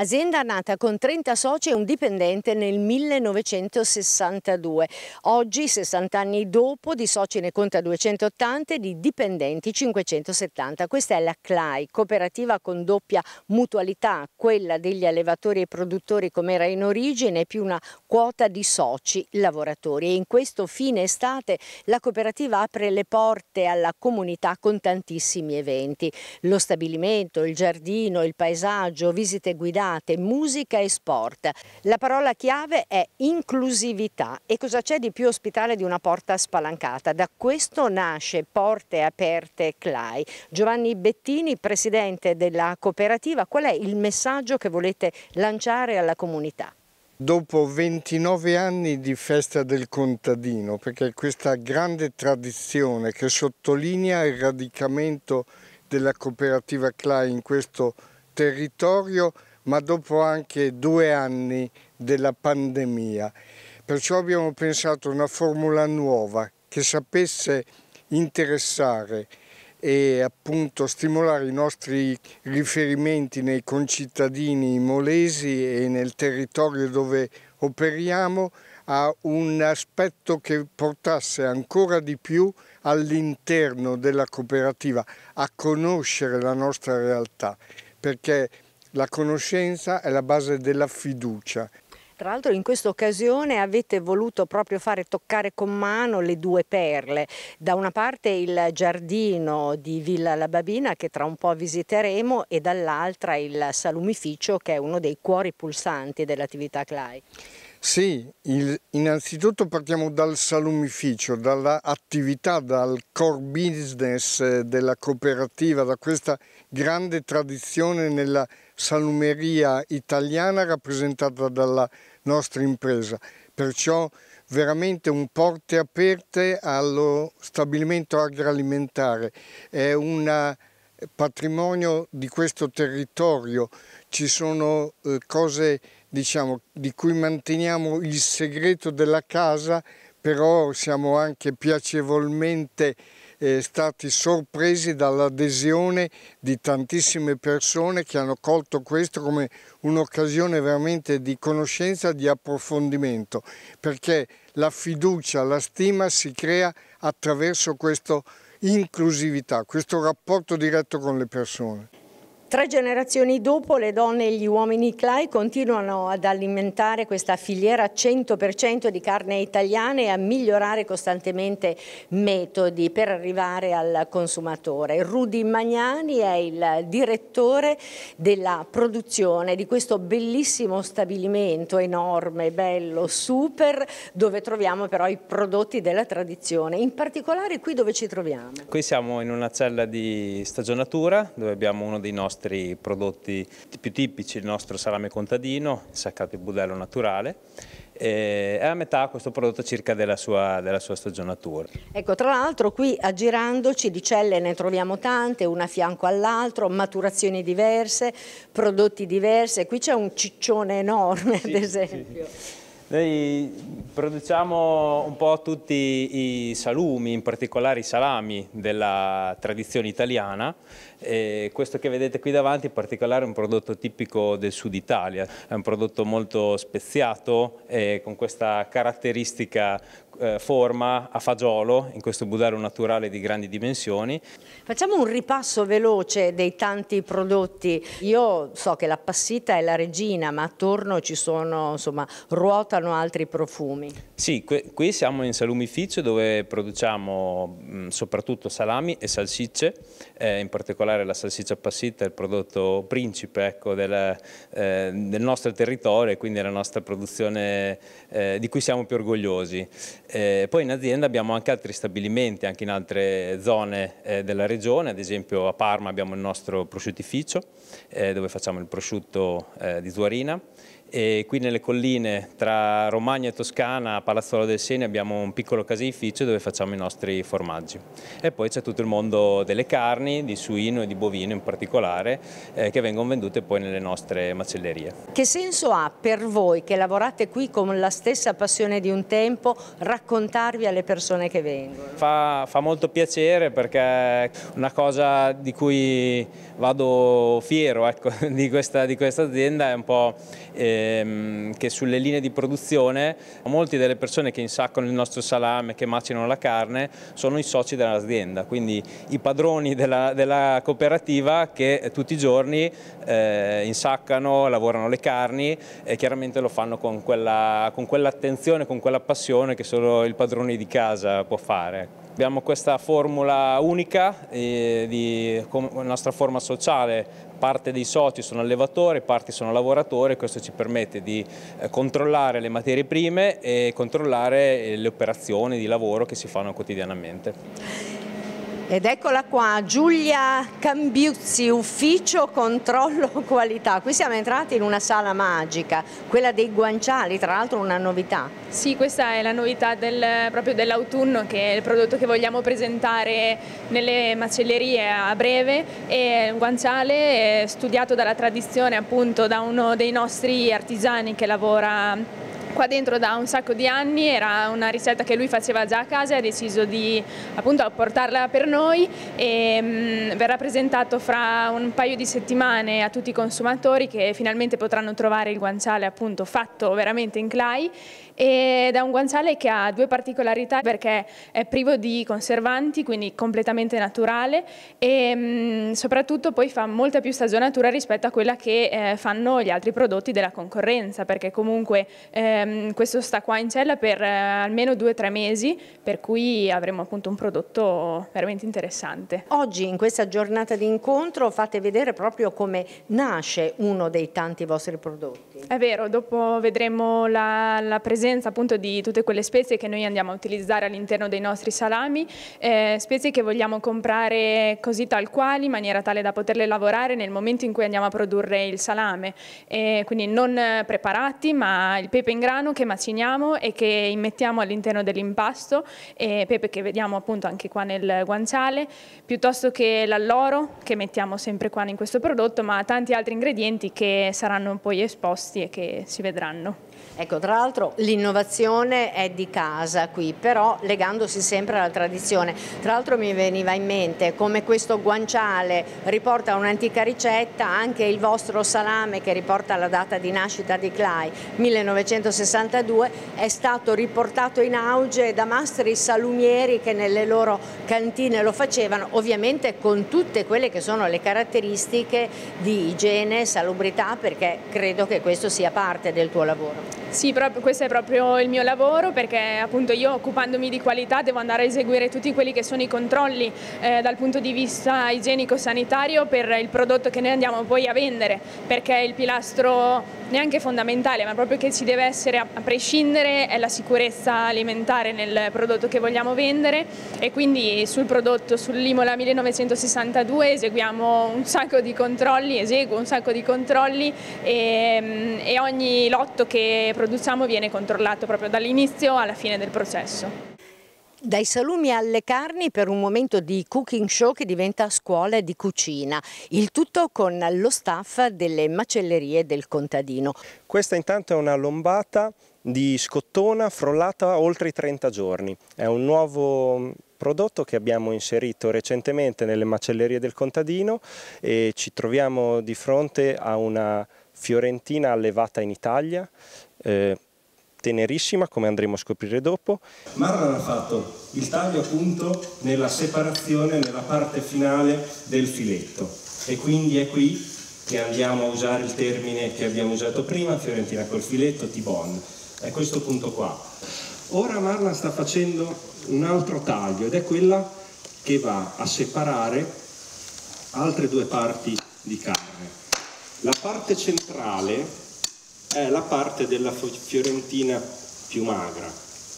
azienda nata con 30 soci e un dipendente nel 1962. Oggi, 60 anni dopo, di soci ne conta 280 e di dipendenti 570. Questa è la CLAI, cooperativa con doppia mutualità, quella degli allevatori e produttori come era in origine, più una quota di soci lavoratori. E in questo fine estate la cooperativa apre le porte alla comunità con tantissimi eventi. Lo stabilimento, il giardino, il paesaggio, visite guidate giornate musica e sport. La parola chiave è inclusività e cosa c'è di più ospitale di una porta spalancata? Da questo nasce Porte Aperte CLAI. Giovanni Bettini, presidente della cooperativa, qual è il messaggio che volete lanciare alla comunità? Dopo 29 anni di festa del contadino, perché questa grande tradizione che sottolinea il radicamento della cooperativa CLAI in questo territorio ma dopo anche due anni della pandemia. Perciò abbiamo pensato a una formula nuova che sapesse interessare e appunto stimolare i nostri riferimenti nei concittadini molesi e nel territorio dove operiamo a un aspetto che portasse ancora di più all'interno della cooperativa a conoscere la nostra realtà perché la conoscenza è la base della fiducia. Tra l'altro in questa occasione avete voluto proprio fare toccare con mano le due perle. Da una parte il giardino di Villa La Babina che tra un po' visiteremo e dall'altra il salumificio che è uno dei cuori pulsanti dell'attività CLAI. Sì, il, innanzitutto partiamo dal salumificio, dall'attività, dal core business eh, della cooperativa, da questa grande tradizione nella salumeria italiana rappresentata dalla nostra impresa. Perciò veramente un porte aperte allo stabilimento agroalimentare, è una patrimonio di questo territorio, ci sono eh, cose diciamo, di cui manteniamo il segreto della casa, però siamo anche piacevolmente eh, stati sorpresi dall'adesione di tantissime persone che hanno colto questo come un'occasione veramente di conoscenza, di approfondimento, perché la fiducia, la stima si crea attraverso questo inclusività, questo rapporto diretto con le persone. Tre generazioni dopo le donne e gli uomini Clay continuano ad alimentare questa filiera 100% di carne italiana e a migliorare costantemente metodi per arrivare al consumatore. Rudy Magnani è il direttore della produzione di questo bellissimo stabilimento enorme, bello, super, dove troviamo però i prodotti della tradizione. In particolare qui dove ci troviamo? Qui siamo in una cella di stagionatura dove abbiamo uno dei nostri nostri prodotti più tipici, il nostro salame contadino, saccato di budello naturale, eh, e a metà questo prodotto circa della sua, della sua stagionatura. Ecco, tra l'altro qui aggirandoci di celle ne troviamo tante, una a fianco all'altro, maturazioni diverse, prodotti diversi, qui c'è un ciccione enorme sì, ad esempio. Sì. Noi produciamo un po' tutti i salumi, in particolare i salami della tradizione italiana, e questo che vedete qui davanti in particolare è un prodotto tipico del sud Italia, è un prodotto molto speziato e con questa caratteristica eh, forma a fagiolo in questo budaro naturale di grandi dimensioni. Facciamo un ripasso veloce dei tanti prodotti. Io so che la passita è la regina ma attorno ci sono, insomma, ruotano altri profumi. Sì, qui, qui siamo in salumificio dove produciamo mh, soprattutto salami e salsicce, eh, in particolare particolare la salsiccia passita è il prodotto principe ecco, del, eh, del, nostro territorio e quindi la nostra produzione eh, di cui siamo più orgogliosi. Eh, poi in azienda abbiamo anche altri stabilimenti, anche in altre zone eh, della regione, ad esempio a Parma abbiamo il nostro prosciuttificio eh, dove facciamo il prosciutto eh, di Zuarina e qui nelle colline tra Romagna e Toscana a Palazzuolo del Sene abbiamo un piccolo caseificio dove facciamo i nostri formaggi e poi c'è tutto il mondo delle carni, di suino e di bovino in particolare eh, che vengono vendute poi nelle nostre macellerie. Che senso ha per voi che lavorate qui con la stessa passione di un tempo raccontarvi alle persone che vengono? Fa, fa molto piacere perché è una cosa di cui vado fiero ecco, di, questa, di, questa, azienda è un po'... Eh, Ehm, che, sulle linee di produzione molte delle persone che insaccano il nostro salame, che macinano la carne, sono i soci dell'azienda, quindi i padroni della, della, cooperativa che tutti i giorni eh, insaccano, lavorano le carni e chiaramente lo fanno con quell'attenzione, con quella passione che solo il padrone di casa può fare. Abbiamo questa formula unica eh, di nostra forma sociale, parte dei soci sono allevatori, parte sono lavoratori, questo ci permette di eh, controllare le materie prime e controllare eh, le operazioni di lavoro che si fanno quotidianamente. Ed eccola qua, Giulia Cambiuzzi, ufficio controllo qualità. Qui siamo entrati in una sala magica, quella dei guanciali, tra l'altro una novità. Sì, questa è la novità del, proprio dell'autunno, che è il prodotto che vogliamo presentare nelle macellerie a breve. È un guanciale studiato dalla tradizione appunto da uno dei nostri artigiani che lavora qua dentro da un sacco di anni, era una ricetta che lui faceva già a casa e ha deciso di appunto portarla per noi e mh, mm, verrà presentato fra un paio di settimane a tutti i consumatori che finalmente potranno trovare il guanciale appunto fatto veramente in clay ed è un guanciale che ha due particolarità perché è privo di conservanti, quindi completamente naturale e mh, mm, soprattutto poi fa molta più stagionatura rispetto a quella che eh, fanno gli altri prodotti della concorrenza perché comunque eh, ehm, questo sta qua in cella per eh, almeno due o tre mesi, per cui avremo appunto un prodotto veramente interessante. Oggi in questa giornata di incontro fate vedere proprio come nasce uno dei tanti vostri prodotti. È vero, dopo vedremo la, la presenza appunto di tutte quelle spezie che noi andiamo a utilizzare all'interno dei nostri salami, eh, spezie che vogliamo comprare così tal quali in maniera tale da poterle lavorare nel momento in cui andiamo a produrre il salame, eh, quindi non eh, preparati ma il pepe in grano grano che maciniamo e che immettiamo all'interno dell'impasto, eh, pepe che vediamo appunto anche qua nel guanciale, piuttosto che l'alloro che mettiamo sempre qua in questo prodotto, ma tanti altri ingredienti che saranno poi esposti e che si vedranno. Ecco, tra l'altro l'innovazione è di casa qui, però legandosi sempre alla tradizione. Tra l'altro mi veniva in mente come questo guanciale riporta un'antica ricetta, anche il vostro salame che riporta la data di nascita di Clay, 1960 1962 è stato riportato in auge da mastri salumieri che nelle loro cantine lo facevano, ovviamente con tutte quelle che sono le caratteristiche di igiene, salubrità, perché credo che questo sia parte del tuo lavoro. Sì, questo è proprio il mio lavoro perché appunto io occupandomi di qualità devo andare a eseguire tutti quelli che sono i controlli eh, dal punto di vista igienico-sanitario per il prodotto che noi andiamo poi a vendere perché il pilastro neanche fondamentale, ma proprio che ci deve essere a prescindere è la sicurezza alimentare nel prodotto che vogliamo vendere e quindi sul prodotto, sull'Imola 1962 eseguiamo un sacco di controlli, eseguo un sacco di controlli e, ehm, e ogni lotto che produciamo viene controllato proprio dall'inizio alla fine del processo. Dai salumi alle carni per un momento di cooking show che diventa scuola di cucina, il tutto con lo staff delle macellerie del contadino. Questa intanto è una lombata di scottona frollata oltre i 30 giorni. È un nuovo mm, prodotto che abbiamo inserito recentemente nelle macellerie del contadino e ci troviamo di fronte a una fiorentina allevata in Italia, eh, tenerissima, come andremo a scoprire dopo. Marlon ha fatto il taglio appunto nella separazione, nella parte finale del filetto e quindi è qui che andiamo a usare il termine che abbiamo usato prima, Fiorentina col filetto, T-bone, è questo punto qua. Ora Marlon sta facendo un altro taglio ed è quella che va a separare altre due parti di carne. La parte centrale è la parte della fiorentina più magra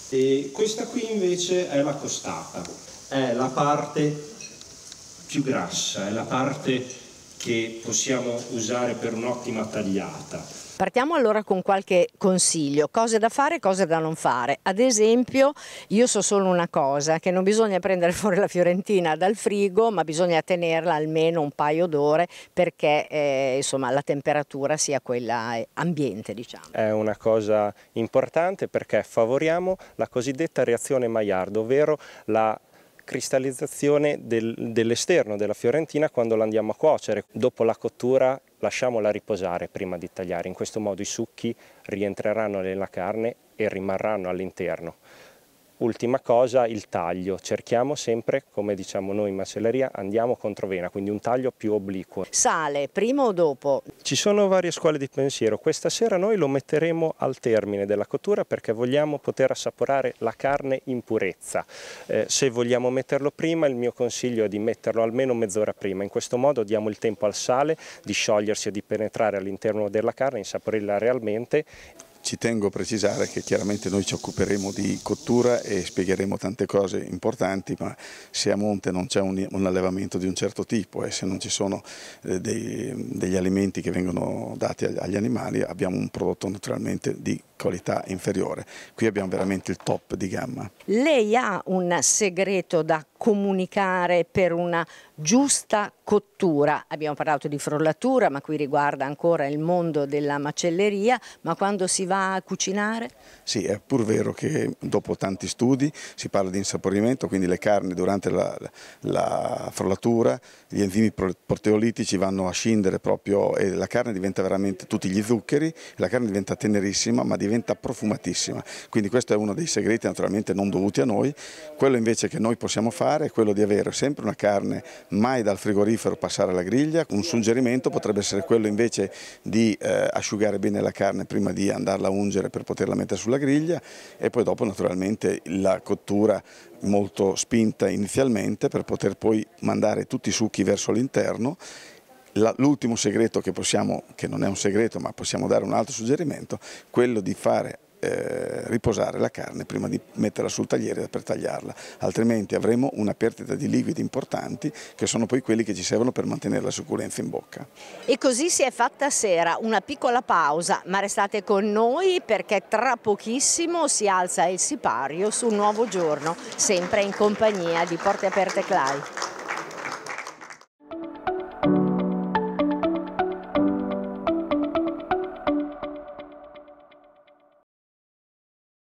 e questa qui invece è la costata, è la parte più grassa, è la parte che possiamo usare per un'ottima tagliata Partiamo allora con qualche consiglio, cose da fare e cose da non fare. Ad esempio io so solo una cosa, che non bisogna prendere fuori la fiorentina dal frigo, ma bisogna tenerla almeno un paio d'ore perché eh, insomma, la temperatura sia quella eh, ambiente. Diciamo. È una cosa importante perché favoriamo la cosiddetta reazione Maillard, ovvero la cristallizzazione del, dell'esterno della fiorentina quando la andiamo a cuocere. Dopo la cottura lasciamola riposare prima di tagliare, in questo modo i succhi rientreranno nella carne e rimarranno all'interno. Ultima cosa, il taglio. Cerchiamo sempre, come diciamo noi in macelleria, andiamo contro vena, quindi un taglio più obliquo. Sale, prima o dopo? Ci sono varie scuole di pensiero. Questa sera noi lo metteremo al termine della cottura perché vogliamo poter assaporare la carne in purezza. Eh, se vogliamo metterlo prima, il mio consiglio è di metterlo almeno mezz'ora prima. In questo modo diamo il tempo al sale di sciogliersi e di penetrare all'interno della carne, insaporirla realmente ci tengo a precisare che chiaramente noi ci occuperemo di cottura e spiegheremo tante cose importanti, ma se a monte non c'è un, un, allevamento di un certo tipo e se non ci sono eh, dei, degli alimenti che vengono dati agli, agli animali abbiamo un prodotto naturalmente di qualità inferiore. Qui abbiamo veramente il top di gamma. Lei ha un segreto da comunicare per una giusta cottura. Abbiamo parlato di frollatura, ma qui riguarda ancora il mondo della macelleria, ma quando si va a cucinare? Sì, è pur vero che dopo tanti studi si parla di insaporimento, quindi le carni durante la, la frollatura, gli enzimi proteolitici vanno a scindere proprio e la carne diventa veramente tutti gli zuccheri, la carne diventa tenerissima, ma diventa diventa profumatissima, quindi questo è uno dei segreti naturalmente non dovuti a noi, quello invece che noi possiamo fare è quello di avere sempre una carne mai dal frigorifero passare alla griglia, un suggerimento potrebbe essere quello invece di eh, asciugare bene la carne prima di andarla a ungere per poterla mettere sulla griglia e poi dopo naturalmente la cottura molto spinta inizialmente per poter poi mandare tutti i succhi verso l'interno L'ultimo segreto che possiamo, che non è un segreto ma possiamo dare un altro suggerimento, quello di fare eh, riposare la carne prima di metterla sul tagliere per tagliarla, altrimenti avremo una perdita di liquidi importanti che sono poi quelli che ci servono per mantenere la succulenza in bocca. E così si è fatta sera, una piccola pausa, ma restate con noi perché tra pochissimo si alza il sipario su un nuovo giorno, sempre in compagnia di Porte Aperte Clai.